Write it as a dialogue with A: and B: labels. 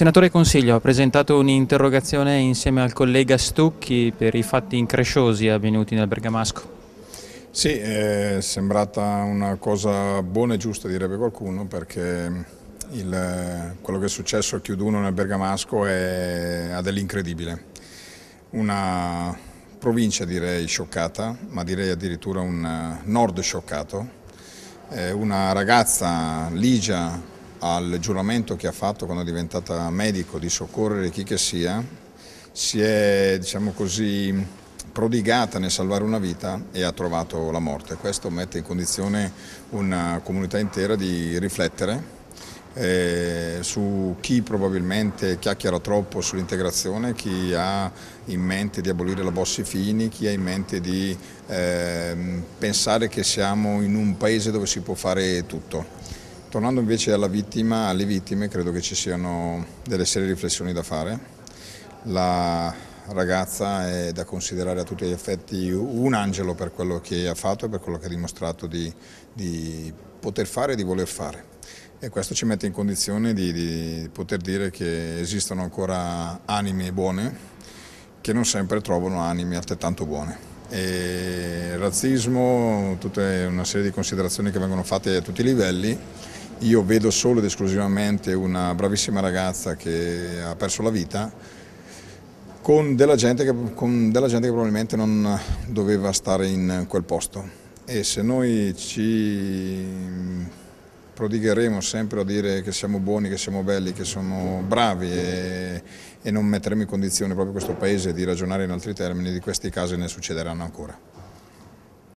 A: Senatore Consiglio, ha presentato un'interrogazione insieme al collega Stucchi per i fatti incresciosi avvenuti nel Bergamasco. Sì, è sembrata una cosa buona e giusta, direbbe qualcuno, perché il, quello che è successo a Chiuduno nel Bergamasco è, ha dell'incredibile. Una provincia direi scioccata, ma direi addirittura un eh, nord scioccato. Eh, una ragazza ligia al giuramento che ha fatto quando è diventata medico di soccorrere chi che sia, si è diciamo così, prodigata nel salvare una vita e ha trovato la morte. Questo mette in condizione una comunità intera di riflettere eh, su chi probabilmente chiacchiera troppo sull'integrazione, chi ha in mente di abolire la Bossi Fini, chi ha in mente di eh, pensare che siamo in un paese dove si può fare tutto. Tornando invece vittima, alle vittime, credo che ci siano delle serie riflessioni da fare. La ragazza è da considerare a tutti gli effetti un angelo per quello che ha fatto e per quello che ha dimostrato di, di poter fare e di voler fare. E questo ci mette in condizione di, di poter dire che esistono ancora anime buone che non sempre trovano anime altrettanto buone e razzismo, tutta una serie di considerazioni che vengono fatte a tutti i livelli. Io vedo solo ed esclusivamente una bravissima ragazza che ha perso la vita con della gente che, della gente che probabilmente non doveva stare in quel posto. E se noi ci prodigheremo sempre a dire che siamo buoni, che siamo belli, che siamo bravi e e non metteremo in condizione proprio questo Paese di ragionare in altri termini, di questi casi ne succederanno ancora.